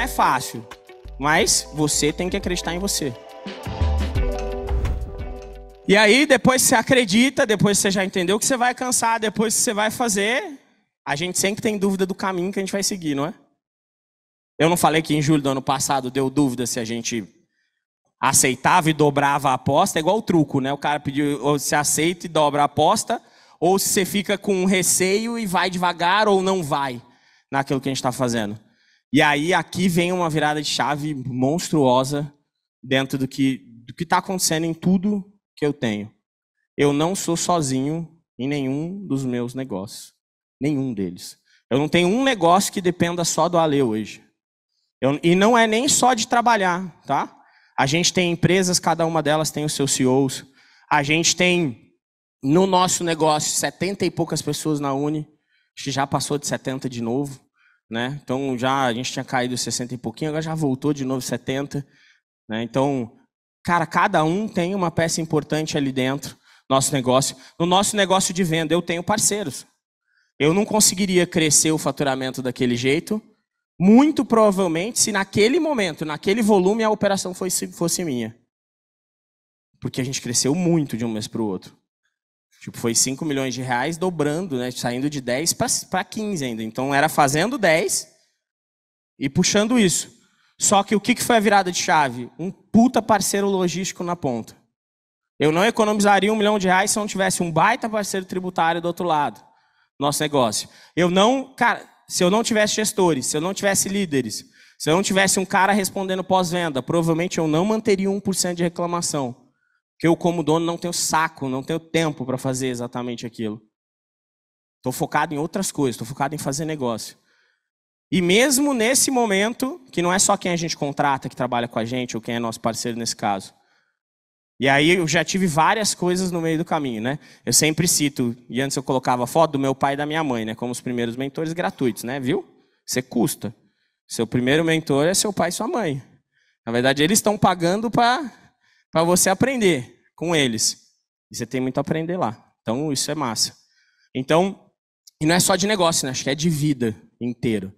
é fácil, mas você tem que acreditar em você. E aí, depois você acredita, depois você já entendeu que você vai cansar, depois que você vai fazer, a gente sempre tem dúvida do caminho que a gente vai seguir, não é? Eu não falei que em julho do ano passado deu dúvida se a gente aceitava e dobrava a aposta, é igual o truco, né? O cara pediu, ou aceita e dobra a aposta, ou se você fica com receio e vai devagar ou não vai naquilo que a gente está fazendo. E aí aqui vem uma virada de chave monstruosa dentro do que do que está acontecendo em tudo que eu tenho. Eu não sou sozinho em nenhum dos meus negócios, nenhum deles. Eu não tenho um negócio que dependa só do Ale hoje. Eu, e não é nem só de trabalhar, tá? A gente tem empresas, cada uma delas tem os seus CEOs. A gente tem no nosso negócio 70 e poucas pessoas na Uni, acho que já passou de 70 de novo. Né? Então já a gente tinha caído 60 e pouquinho, agora já voltou de novo 70. Né? Então, cara, cada um tem uma peça importante ali dentro, nosso negócio. No nosso negócio de venda, eu tenho parceiros. Eu não conseguiria crescer o faturamento daquele jeito, muito provavelmente, se naquele momento, naquele volume, a operação fosse, fosse minha. Porque a gente cresceu muito de um mês para o outro. Tipo, foi 5 milhões de reais dobrando, né? Saindo de 10 para 15 ainda. Então era fazendo 10 e puxando isso. Só que o que foi a virada de chave? Um puta parceiro logístico na ponta. Eu não economizaria um milhão de reais se não tivesse um baita parceiro tributário do outro lado. Nosso negócio. Eu não, cara, se eu não tivesse gestores, se eu não tivesse líderes, se eu não tivesse um cara respondendo pós-venda, provavelmente eu não manteria 1% de reclamação que eu, como dono, não tenho saco, não tenho tempo para fazer exatamente aquilo. Estou focado em outras coisas, estou focado em fazer negócio. E mesmo nesse momento, que não é só quem a gente contrata que trabalha com a gente, ou quem é nosso parceiro nesse caso. E aí eu já tive várias coisas no meio do caminho, né? Eu sempre cito, e antes eu colocava foto do meu pai e da minha mãe, né? Como os primeiros mentores gratuitos, né? Viu? Você custa. Seu primeiro mentor é seu pai e sua mãe. Na verdade, eles estão pagando para para você aprender com eles. E você tem muito a aprender lá. Então, isso é massa. Então, e não é só de negócio, né? Acho que é de vida inteiro.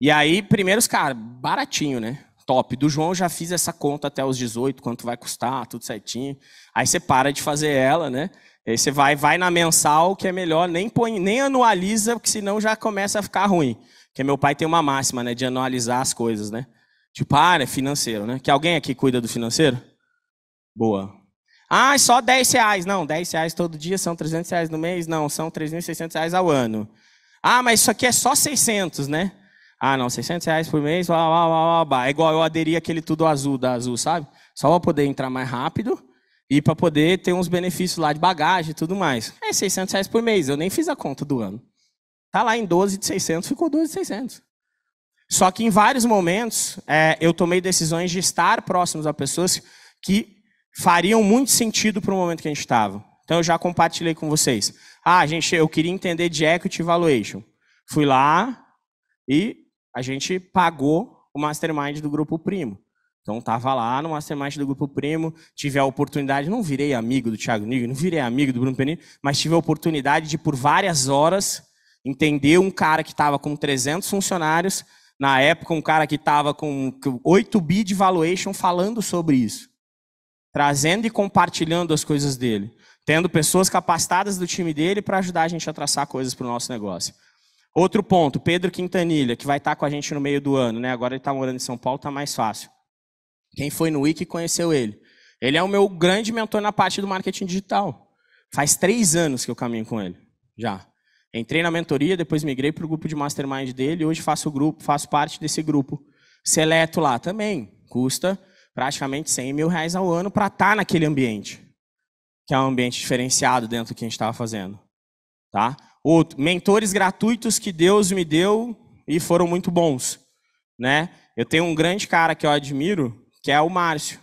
E aí, primeiros, cara, baratinho, né? Top. Do João eu já fiz essa conta até os 18, quanto vai custar, tudo certinho. Aí você para de fazer ela, né? Aí você vai, vai na mensal, que é melhor, nem põe, nem anualiza, porque senão já começa a ficar ruim. Porque meu pai tem uma máxima, né, de anualizar as coisas, né? Tipo, ah, é financeiro, né? Que alguém aqui cuida do financeiro? Boa. Ah, só 10 reais. Não, 10 reais todo dia são 300 reais no mês? Não, são 3.600 reais ao ano. Ah, mas isso aqui é só 600, né? Ah, não, 600 reais por mês, blá, blá, blá, blá, É igual eu aderi aquele tudo azul da Azul, sabe? Só para poder entrar mais rápido e para poder ter uns benefícios lá de bagagem e tudo mais. É 600 reais por mês, eu nem fiz a conta do ano. Tá lá em 12 de 600, ficou 12 de 600. Só que em vários momentos é, eu tomei decisões de estar próximos a pessoas que fariam muito sentido para o momento que a gente estava. Então eu já compartilhei com vocês. Ah, gente, eu queria entender de equity valuation. Fui lá e a gente pagou o mastermind do grupo primo. Então estava lá no mastermind do grupo primo, tive a oportunidade, não virei amigo do Thiago Nigro, não virei amigo do Bruno Penini, mas tive a oportunidade de por várias horas entender um cara que estava com 300 funcionários, na época um cara que estava com 8 bi de valuation falando sobre isso trazendo e compartilhando as coisas dele, tendo pessoas capacitadas do time dele para ajudar a gente a traçar coisas para o nosso negócio. Outro ponto, Pedro Quintanilha, que vai estar tá com a gente no meio do ano, né? Agora ele está morando em São Paulo, está mais fácil. Quem foi no Wiki conheceu ele. Ele é o meu grande mentor na parte do marketing digital. Faz três anos que eu caminho com ele, já. Entrei na mentoria, depois migrei para o grupo de mastermind dele, hoje faço grupo, faço parte desse grupo seleto lá também. Custa praticamente 100 mil reais ao ano para estar tá naquele ambiente, que é um ambiente diferenciado dentro do que a gente estava fazendo. Tá? Outro, mentores gratuitos que Deus me deu e foram muito bons. Né? Eu tenho um grande cara que eu admiro, que é o Márcio,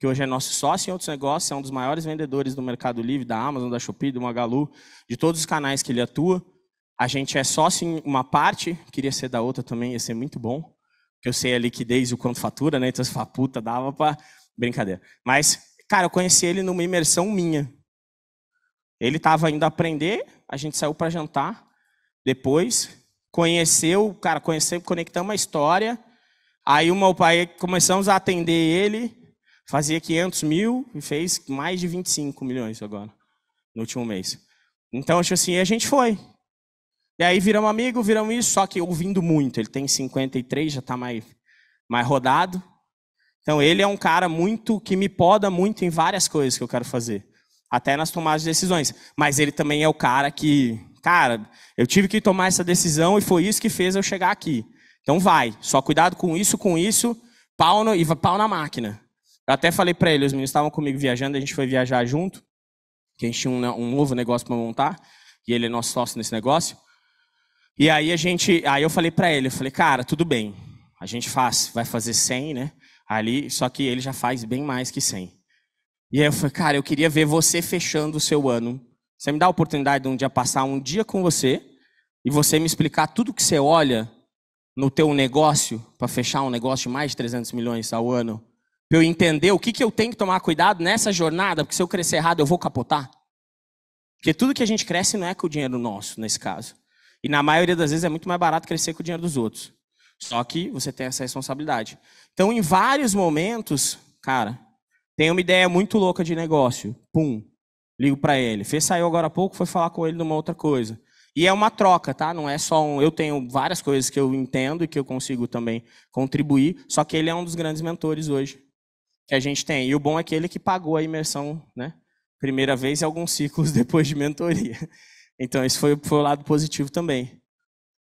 que hoje é nosso sócio em outros negócios, é um dos maiores vendedores do Mercado Livre, da Amazon, da Shopee, do Magalu, de todos os canais que ele atua. A gente é sócio em uma parte, queria ser da outra também, ia ser muito bom que eu sei a liquidez e o quanto fatura, né? Então você fala, puta, dava pra. Brincadeira. Mas, cara, eu conheci ele numa imersão minha. Ele estava indo aprender, a gente saiu para jantar depois, conheceu, cara, conheceu, conectamos a história. Aí uma aí começamos a atender ele, fazia 500 mil e fez mais de 25 milhões agora, no último mês. Então, tipo assim, a gente foi. E aí viram amigo, viram isso, só que ouvindo muito. Ele tem 53, já está mais, mais rodado. Então ele é um cara muito que me poda muito em várias coisas que eu quero fazer, até nas tomadas de decisões. Mas ele também é o cara que, cara, eu tive que tomar essa decisão e foi isso que fez eu chegar aqui. Então vai, só cuidado com isso, com isso, pau no, e pau na máquina. Eu até falei para ele, os meninos estavam comigo viajando, a gente foi viajar junto, que a gente tinha um, um novo negócio para montar, e ele é nosso sócio nesse negócio. E aí a gente, aí eu falei para ele, eu falei, cara, tudo bem, a gente faz, vai fazer 100, né? Ali, só que ele já faz bem mais que 100. E aí eu falei, cara, eu queria ver você fechando o seu ano. Você me dá a oportunidade de um dia passar um dia com você e você me explicar tudo que você olha no teu negócio para fechar um negócio de mais de 300 milhões ao ano, para eu entender o que, que eu tenho que tomar cuidado nessa jornada, porque se eu crescer errado eu vou capotar. Porque tudo que a gente cresce não é com o dinheiro nosso, nesse caso. E na maioria das vezes é muito mais barato crescer com o dinheiro dos outros. Só que você tem essa responsabilidade. Então, em vários momentos, cara, tem uma ideia muito louca de negócio. Pum, ligo para ele. Fê saiu agora há pouco, foi falar com ele de uma outra coisa. E é uma troca, tá? Não é só um. Eu tenho várias coisas que eu entendo e que eu consigo também contribuir, só que ele é um dos grandes mentores hoje que a gente tem. E o bom é que ele que pagou a imersão, né? Primeira vez e alguns ciclos depois de mentoria. Então, esse foi, foi o lado positivo também.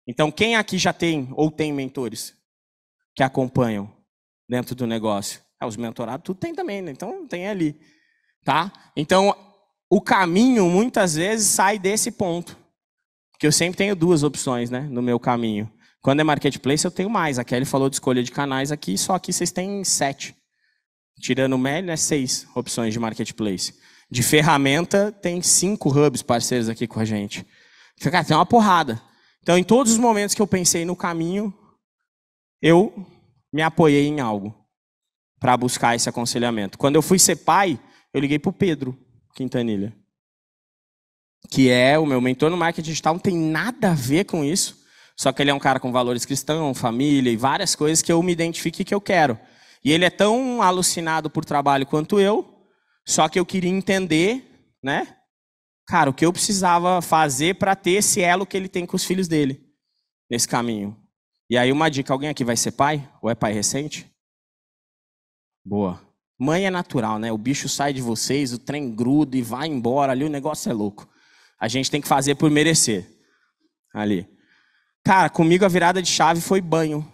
Então, quem aqui já tem ou tem mentores que acompanham dentro do negócio? É, os mentorados tudo tem também, né? Então, tem ali. Tá? Então, o caminho muitas vezes sai desse ponto. Porque eu sempre tenho duas opções né, no meu caminho. Quando é marketplace, eu tenho mais. A Kelly falou de escolha de canais aqui, só aqui vocês têm sete. Tirando o Mel, né, seis opções de marketplace. De ferramenta, tem cinco hubs parceiros aqui com a gente. Então, cara, tem uma porrada. Então, em todos os momentos que eu pensei no caminho, eu me apoiei em algo para buscar esse aconselhamento. Quando eu fui ser pai, eu liguei para o Pedro Quintanilha, que é o meu mentor no marketing digital, não tem nada a ver com isso, só que ele é um cara com valores cristãos, família e várias coisas que eu me identifique que eu quero. E ele é tão alucinado por trabalho quanto eu, só que eu queria entender, né? Cara, o que eu precisava fazer para ter esse elo que ele tem com os filhos dele nesse caminho. E aí uma dica, alguém aqui vai ser pai? Ou é pai recente? Boa. Mãe é natural, né? O bicho sai de vocês, o trem gruda e vai embora ali, o negócio é louco. A gente tem que fazer por merecer. Ali. Cara, comigo a virada de chave foi banho.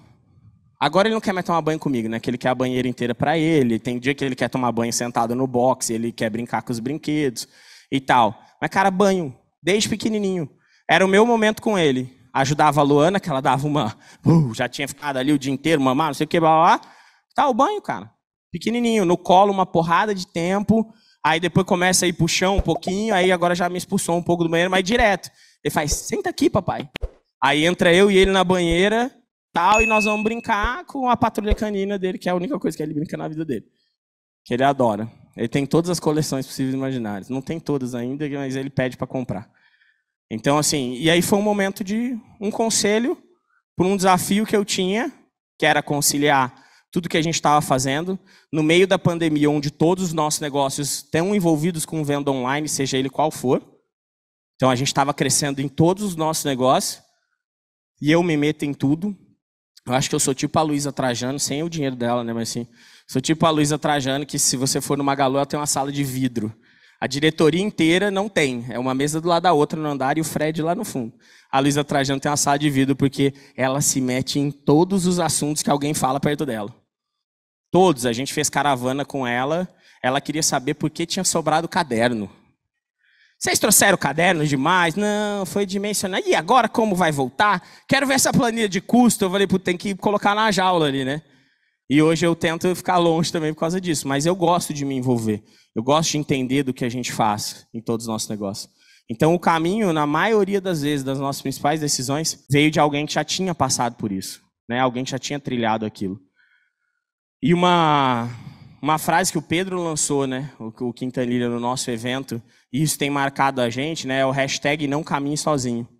Agora ele não quer mais tomar banho comigo, né? Que ele quer a banheira inteira para ele. Tem dia que ele quer tomar banho sentado no box, ele quer brincar com os brinquedos e tal. Mas, cara, banho, desde pequenininho. Era o meu momento com ele. Ajudava a Luana, que ela dava uma. Uh, já tinha ficado ali o dia inteiro, mamar, não sei o que, blá blá. Tá, o banho, cara. Pequenininho, no colo, uma porrada de tempo. Aí depois começa a ir pro chão um pouquinho, aí agora já me expulsou um pouco do banheiro, mas direto. Ele faz, senta aqui, papai. Aí entra eu e ele na banheira, Tal, e nós vamos brincar com a patrulha canina dele, que é a única coisa que ele brinca na vida dele. Que ele adora. Ele tem todas as coleções possíveis e imaginárias. Não tem todas ainda, mas ele pede para comprar. Então, assim, e aí foi um momento de um conselho por um desafio que eu tinha, que era conciliar tudo que a gente estava fazendo, no meio da pandemia, onde todos os nossos negócios estão envolvidos com venda online, seja ele qual for. Então a gente estava crescendo em todos os nossos negócios, e eu me meto em tudo. Eu acho que eu sou tipo a Luísa Trajano, sem o dinheiro dela, né? Mas assim, sou tipo a Luísa Trajano, que se você for no Magalu, ela tem uma sala de vidro. A diretoria inteira não tem. É uma mesa do lado da outra no andar e o Fred lá no fundo. A Luísa Trajano tem uma sala de vidro porque ela se mete em todos os assuntos que alguém fala perto dela. Todos. A gente fez caravana com ela. Ela queria saber por que tinha sobrado caderno. Vocês trouxeram caderno demais? Não, foi dimensionado. E agora como vai voltar? Quero ver essa planilha de custo. Eu falei, tem que colocar na jaula ali, né? E hoje eu tento ficar longe também por causa disso. Mas eu gosto de me envolver. Eu gosto de entender do que a gente faz em todos os nossos negócios. Então o caminho, na maioria das vezes, das nossas principais decisões, veio de alguém que já tinha passado por isso. Né? Alguém já tinha trilhado aquilo. E uma uma frase que o Pedro lançou, né? O, o Quintanilha no nosso evento, e isso tem marcado a gente, né? É o hashtag não caminhe sozinho.